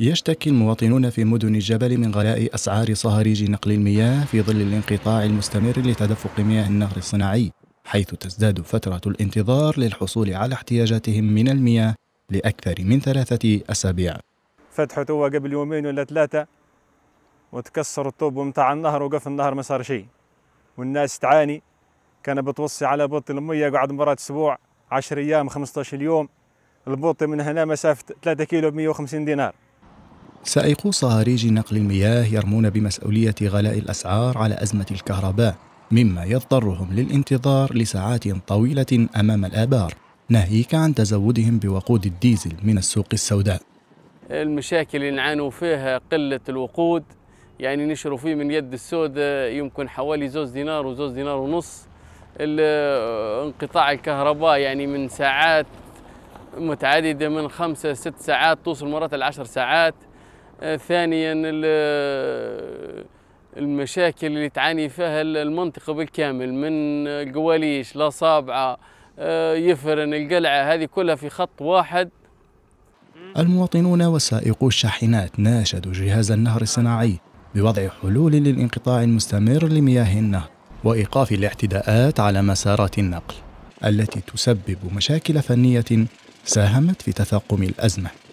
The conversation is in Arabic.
يشتكي المواطنون في مدن الجبل من غلاء أسعار صهاريج نقل المياه في ظل الانقطاع المستمر لتدفق مياه النهر الصناعي حيث تزداد فترة الانتظار للحصول على احتياجاتهم من المياه لأكثر من ثلاثة أسابيع فتحوا توا قبل يومين ولا ثلاثة وتكسر الطوب ومتع النهر وقف النهر ما صار شيء والناس تعاني كان بتوصي على بوط المية قعد مرات أسبوع 10 أيام 15 يوم البوطي من هنا مسافة 3 كيلو ب 150 دينار سائقو صهاريج نقل المياه يرمون بمسؤولية غلاء الأسعار على أزمة الكهرباء مما يضطرهم للانتظار لساعات طويلة أمام الآبار ناهيك عن تزودهم بوقود الديزل من السوق السوداء المشاكل اللي نعانوا فيها قلة الوقود يعني نشروا فيه من يد السوداء يمكن حوالي زوز دينار وزوز دينار ونص انقطاع الكهرباء يعني من ساعات متعددة من خمسة ست ساعات توصل مرات العشر ساعات آه، ثانيا المشاكل اللي تعاني فيها المنطقة بالكامل من القواليش لصابعة آه، يفرن القلعة هذه كلها في خط واحد المواطنون وسائقو الشاحنات ناشدوا جهاز النهر الصناعي بوضع حلول للانقطاع المستمر لمياه النهر وإيقاف الاعتداءات على مسارات النقل التي تسبب مشاكل فنية ساهمت في تفاقم الأزمة